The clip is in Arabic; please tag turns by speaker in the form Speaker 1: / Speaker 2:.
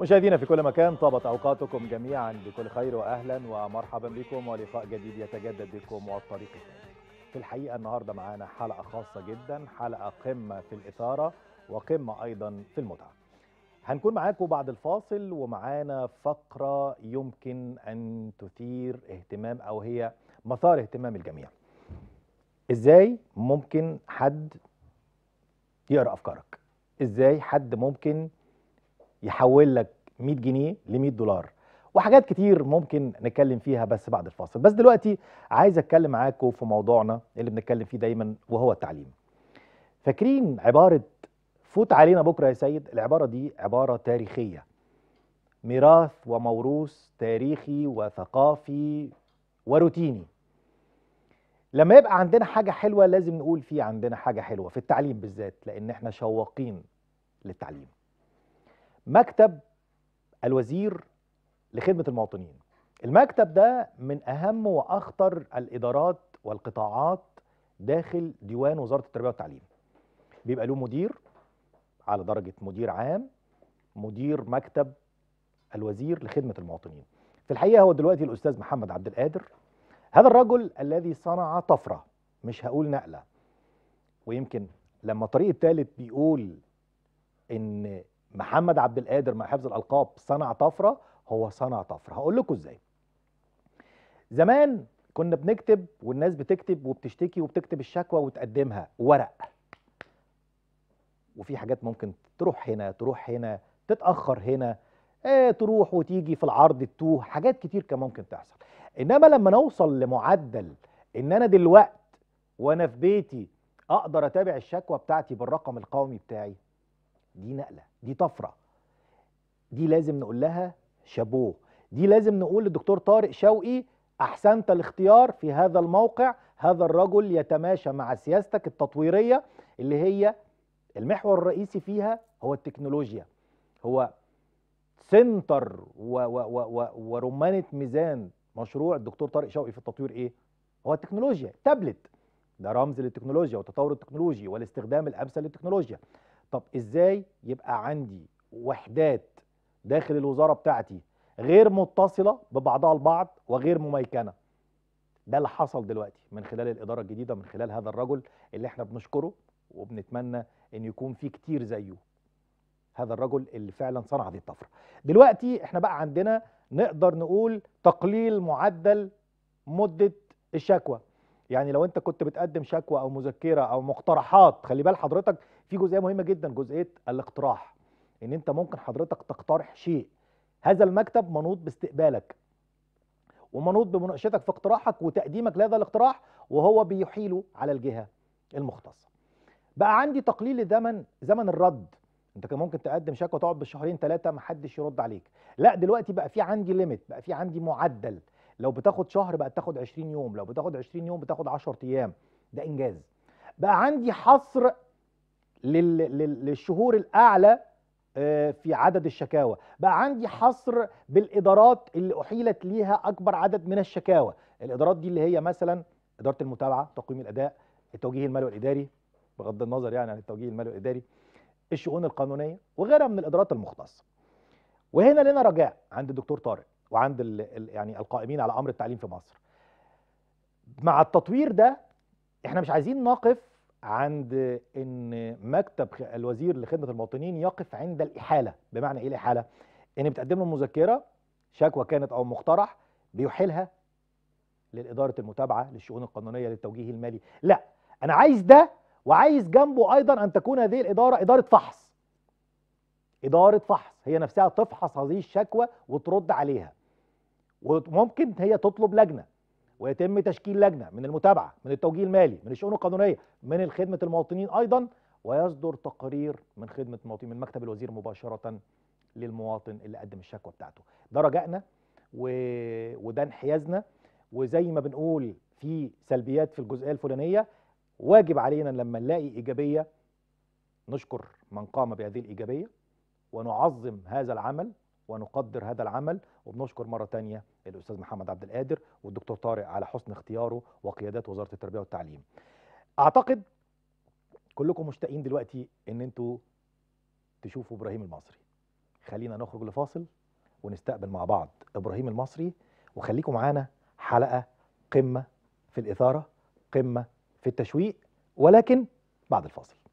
Speaker 1: مشاهدينا في كل مكان طابت اوقاتكم جميعا بكل خير واهلا ومرحبا بكم ولقاء جديد يتجدد بكم والطريق في الحقيقه النهارده معانا حلقه خاصه جدا حلقه قمه في الاثاره وقمه ايضا في المتعه هنكون معاكم بعد الفاصل ومعانا فقره يمكن ان تثير اهتمام او هي مثار اهتمام الجميع ازاي ممكن حد يقرا افكارك ازاي حد ممكن يحول لك 100 جنيه ل 100 دولار وحاجات كتير ممكن نتكلم فيها بس بعد الفاصل بس دلوقتي عايز اتكلم معاكم في موضوعنا اللي بنتكلم فيه دايما وهو التعليم فاكرين عبارة فوت علينا بكرة يا سيد العبارة دي عبارة تاريخية ميراث وموروث تاريخي وثقافي وروتيني لما يبقى عندنا حاجة حلوة لازم نقول في عندنا حاجة حلوة في التعليم بالذات لأن احنا شواقين للتعليم مكتب الوزير لخدمة المواطنين المكتب ده من أهم وأخطر الإدارات والقطاعات داخل ديوان وزارة التربية والتعليم بيبقى له مدير على درجة مدير عام مدير مكتب الوزير لخدمة المواطنين في الحقيقة هو دلوقتي الأستاذ محمد عبد القادر هذا الرجل الذي صنع طفرة مش هقول نقلة ويمكن لما الطريق الثالث بيقول إن محمد عبد القادر مع حفظ الالقاب صنع طفره هو صنع طفره هقول لكم ازاي زمان كنا بنكتب والناس بتكتب وبتشتكي وبتكتب الشكوى وتقدمها ورق وفي حاجات ممكن تروح هنا تروح هنا تتاخر هنا ايه تروح وتيجي في العرض التوه حاجات كتير كان ممكن تحصل انما لما نوصل لمعدل ان انا دلوقت وانا في بيتي اقدر اتابع الشكوى بتاعتي بالرقم القومي بتاعي دي نقله دي طفره دي لازم نقول لها شابوه دي لازم نقول للدكتور طارق شوقي احسنت الاختيار في هذا الموقع هذا الرجل يتماشى مع سياستك التطويريه اللي هي المحور الرئيسي فيها هو التكنولوجيا هو سنتر و و و و ورمانه ميزان مشروع الدكتور طارق شوقي في التطوير ايه هو التكنولوجيا تابلت ده رمز للتكنولوجيا والتطور التكنولوجي والاستخدام الامثل للتكنولوجيا طب ازاي يبقى عندي وحدات داخل الوزاره بتاعتي غير متصله ببعضها البعض وغير مميكنه ده اللي حصل دلوقتي من خلال الاداره الجديده من خلال هذا الرجل اللي احنا بنشكره وبنتمنى ان يكون في كتير زيه هذا الرجل اللي فعلا صنع هذه الطفره دلوقتي احنا بقى عندنا نقدر نقول تقليل معدل مده الشكوى يعني لو انت كنت بتقدم شكوى او مذكره او مقترحات خلي بال حضرتك في جزئيه مهمه جدا جزئيه الاقتراح ان انت ممكن حضرتك تقترح شيء هذا المكتب منوط باستقبالك ومنوط بمناقشتك في اقتراحك وتقديمك لهذا الاقتراح وهو بيحيله على الجهه المختصه بقى عندي تقليل لزمن زمن الرد انت كان ممكن تقدم شكوى تقعد بالشهرين ثلاثه ما حدش يرد عليك لا دلوقتي بقى في عندي ليميت بقى في عندي معدل لو بتاخد شهر بقت تاخد 20 يوم لو بتاخد 20 يوم بتاخد 10 ايام ده انجاز بقى عندي حصر لل... لل... للشهور الاعلى آه، في عدد الشكاوى بقى عندي حصر بالادارات اللي احيلت ليها اكبر عدد من الشكاوى الادارات دي اللي هي مثلا اداره المتابعه تقويم الاداء التوجيه المالي والاداري بغض النظر يعني عن التوجيه المالي والاداري الشؤون القانونيه وغيرها من الادارات المختصه وهنا لنا رجاء عند الدكتور طارق وعند ال يعني القائمين على امر التعليم في مصر مع التطوير ده احنا مش عايزين نقف عند ان مكتب الوزير لخدمه المواطنين يقف عند الاحاله بمعنى ايه الاحاله ان بتقدم له مذكره شكوى كانت او مقترح بيحيلها للاداره المتابعه للشؤون القانونيه للتوجيه المالي لا انا عايز ده وعايز جنبه ايضا ان تكون هذه الاداره اداره فحص اداره فحص هي نفسها تفحص هذه الشكوى وترد عليها وممكن هي تطلب لجنه ويتم تشكيل لجنه من المتابعه من التوجيه المالي من الشؤون القانونيه من خدمه المواطنين ايضا ويصدر تقرير من خدمه المواطنين من مكتب الوزير مباشره للمواطن اللي قدم الشكوى بتاعته ده رجائنا و... وده انحيازنا وزي ما بنقول في سلبيات في الجزئيه الفلانيه واجب علينا لما نلاقي ايجابيه نشكر من قام بهذه الايجابيه ونعظم هذا العمل ونقدر هذا العمل وبنشكر مرة ثانيه الأستاذ محمد عبد القادر والدكتور طارق على حسن اختياره وقيادات وزارة التربية والتعليم أعتقد كلكم مشتاقين دلوقتي ان انتوا تشوفوا إبراهيم المصري خلينا نخرج لفاصل ونستقبل مع بعض إبراهيم المصري وخليكم معانا حلقة قمة في الإثارة قمة في التشويق ولكن بعد الفاصل